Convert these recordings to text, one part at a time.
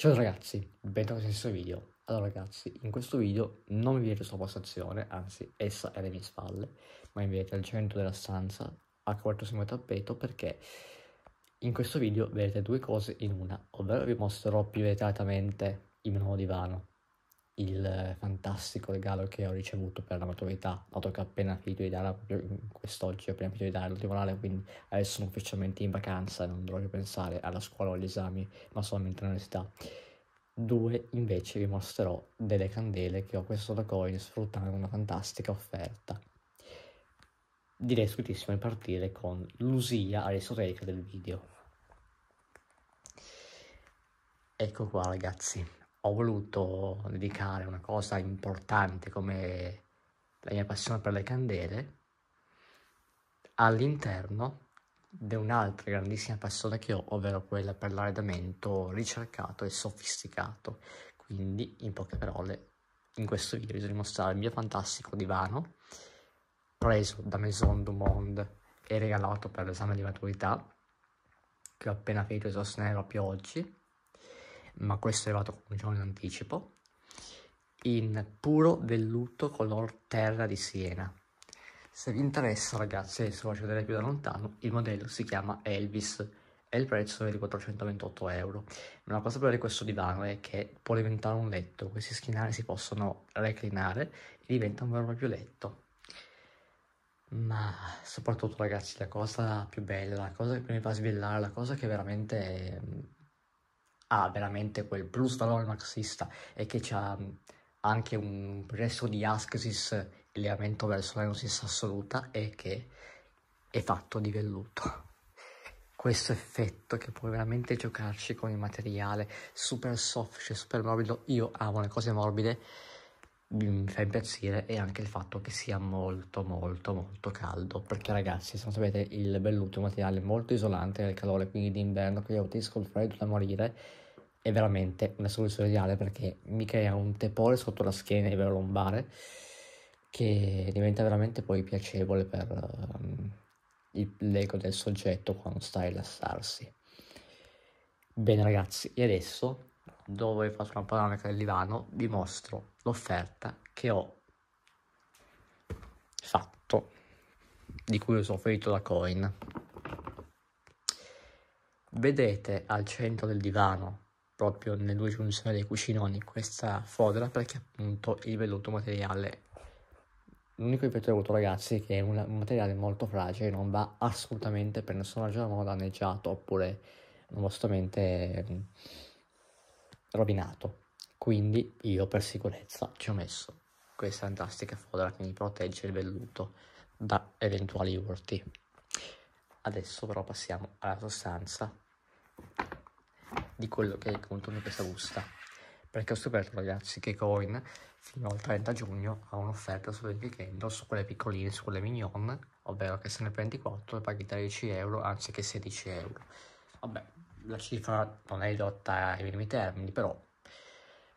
Ciao ragazzi, bentornati in questo video. Allora ragazzi, in questo video non mi vedete sulla postazione, anzi essa è alle mie spalle, ma mi vedete al centro della stanza, a quarto sul mio tappeto, perché in questo video vedete due cose in una, ovvero vi mostrerò più dettagliatamente il mio nuovo divano, il fantastico regalo che ho ricevuto per la maturità, dato che ho appena finito di dare quest'oggi ho appena finito di dare l'ultimo orale, quindi adesso sono ufficialmente in vacanza e non dovrò più pensare alla scuola o agli esami, ma solamente all'università. Due, invece, vi mostrerò delle candele che ho acquistato da Coin sfruttando una fantastica offerta. Direi subitissimo di partire con l'usia aristotelica del video. Ecco qua ragazzi ho voluto dedicare una cosa importante come la mia passione per le candele all'interno di un'altra grandissima passione che ho, ovvero quella per l'arredamento ricercato e sofisticato. Quindi, in poche parole, in questo video vi voglio mostrare il mio fantastico divano preso da Maison du Monde e regalato per l'esame di maturità che ho appena finito di sostenere proprio oggi ma questo è arrivato un giorno in anticipo, in puro velluto color terra di Siena. Se vi interessa ragazzi, se lo faccio vedere più da lontano, il modello si chiama Elvis e il prezzo è di 428 euro. Ma la cosa bella di questo divano è che può diventare un letto, questi schienali si possono reclinare e diventa un vero e proprio letto. Ma soprattutto ragazzi, la cosa più bella, la cosa che mi fa svellare, la cosa che veramente mm, ha veramente quel plus valore marxista e che ha anche un resto di ascesis, elevamento verso la gnosis assoluta e che è fatto di velluto. Questo effetto che puoi veramente giocarci con il materiale super soft, super morbido, io amo le cose morbide, mi fa impazzire è anche il fatto che sia molto molto molto caldo perché ragazzi se non sapete il velluto è un materiale molto isolante nel calore quindi d'inverno che io utisco il freddo da morire è veramente una soluzione ideale perché mi crea un tepore sotto la schiena e livello lombare che diventa veramente poi piacevole per um, il, l'ego del soggetto quando sta a rilassarsi bene ragazzi e adesso dove faccio una panoramica del divano, vi mostro l'offerta che ho fatto, di cui sono ferito la coin. Vedete al centro del divano, proprio nelle due giunzioni dei cuscinoni, questa fodera perché appunto il velluto materiale L'unico ripeto avuto ragazzi che è un materiale molto fragile, non va assolutamente per nessuna ragione danneggiato oppure assolutamente mm, rovinato. Quindi io per sicurezza ci ho messo questa fantastica fodera che mi protegge il velluto da eventuali urti. Adesso però passiamo alla sostanza di quello che è il contenuto di questa busta. Perché ho scoperto ragazzi che Coin fino al 30 giugno ha un'offerta sul weekend su quelle piccoline, su quelle mignon, ovvero che se ne prendi 4 e paghi 13 euro anziché 16 euro. Vabbè, la cifra non è ridotta ai minimi termini, però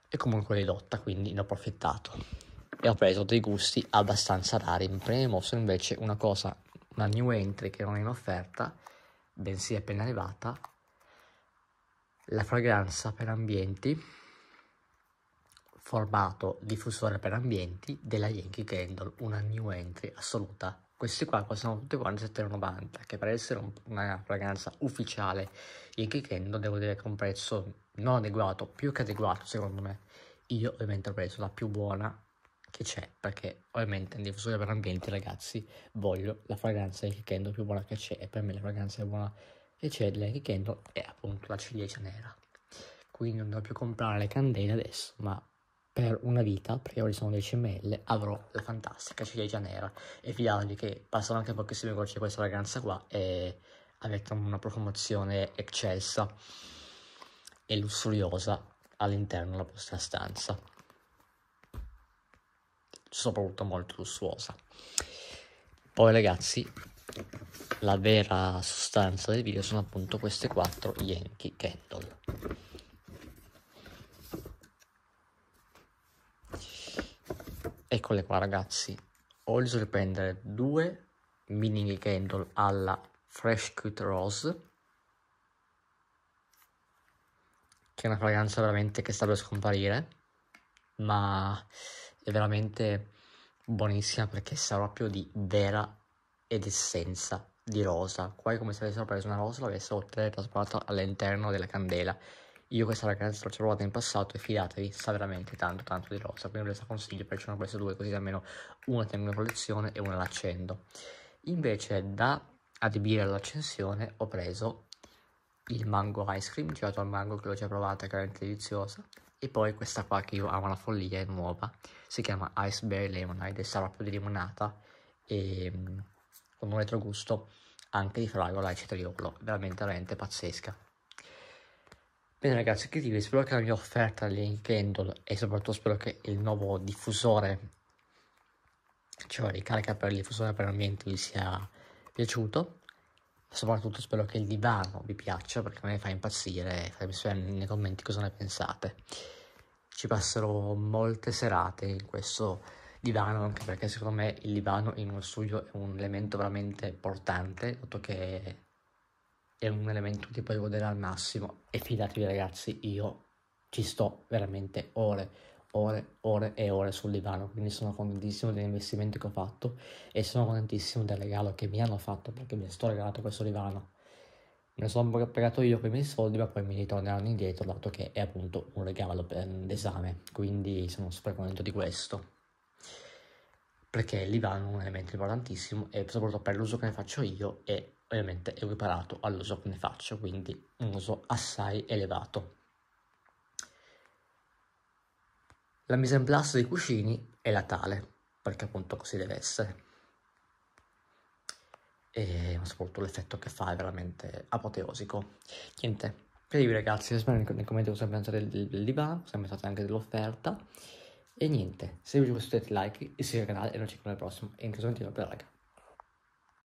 è comunque ridotta, quindi ne ho approfittato e ho preso dei gusti abbastanza rari. Mi premosso invece una cosa, una new entry che non è in offerta, bensì è appena arrivata, la fragranza per ambienti, formato diffusore per ambienti della Yankee Candle, una new entry assoluta questi qua costano tutti quanti 7,90 che per essere un, una fragranza ufficiale e Kikendo devo dire che è un prezzo non adeguato, più che adeguato secondo me. Io ovviamente ho preso la più buona che c'è perché ovviamente in diffusione per ambienti ragazzi voglio la fragranza di Kikendo più buona che c'è e per me la fragranza più buona che c'è della Kikendo è appunto la ciliegia nera. Quindi non devo più comprare le candele adesso ma per una vita, perché ora sono 10 ml, avrò la fantastica ciliegia nera. E fidatevi che passano anche pochissime gocce questa ragazza qua e avete una profumazione eccelsa e lussuriosa all'interno della vostra stanza. Soprattutto molto lussuosa. Poi ragazzi, la vera sostanza del video sono appunto queste quattro Yankee Candle. Eccole qua ragazzi, ho deciso di prendere due mini candle alla Fresh Cute Rose che è una fragranza veramente che sta per scomparire ma è veramente buonissima perché sa proprio di vera ed essenza di rosa qua è come se avessero preso una rosa e l'avessero trasportata all'interno della candela io questa ragazza l'ho già provata in passato e fidatevi, sa veramente tanto tanto di rosa, quindi ve la consiglio, perché sono queste due, così almeno una tengo in collezione e una l'accendo. Invece da adibire all'accensione ho preso il mango ice cream, girato al mango che l'ho già provata, che è veramente deliziosa, e poi questa qua che io amo la follia, è nuova, si chiama Ice Berry Lemonade, sarà più di limonata, e mm, con un retrogusto anche di fragola e cetriolo, veramente veramente pazzesca. Bene ragazzi, che dire, spero che la mia offerta di Nintendo e soprattutto spero che il nuovo diffusore, cioè ricarica per il diffusore per ambiente vi sia piaciuto. Soprattutto spero che il divano vi piaccia perché me ne fa impazzire, fatemi sapere nei commenti cosa ne pensate. Ci passerò molte serate in questo divano, anche perché secondo me il divano in uno studio è un elemento veramente importante, dato che è un elemento che puoi godere al massimo e fidatevi ragazzi, io ci sto veramente ore, ore, ore e ore sul divano, quindi sono contentissimo dell'investimento che ho fatto e sono contentissimo del regalo che mi hanno fatto perché mi sto regalato questo divano. Me lo sono pagato io con i miei soldi, ma poi mi ritorneranno indietro dato che è appunto un regalo d'esame, quindi sono super contento di questo perché il divano è un elemento importantissimo e soprattutto per l'uso che ne faccio io è ovviamente è equiparato all'uso che ne faccio, quindi un uso assai elevato. La mise en place dei cuscini è la tale, perché appunto così deve essere. E soprattutto l'effetto che fa è veramente apoteosico. Niente, credi ragazzi, spero nei commenti cosa ne pensate del, del divano, se ne pensate anche dell'offerta. E niente, se vi piace questo like, iscrivetevi al canale e noi ci vediamo al prossimo. E in caso non ti raga.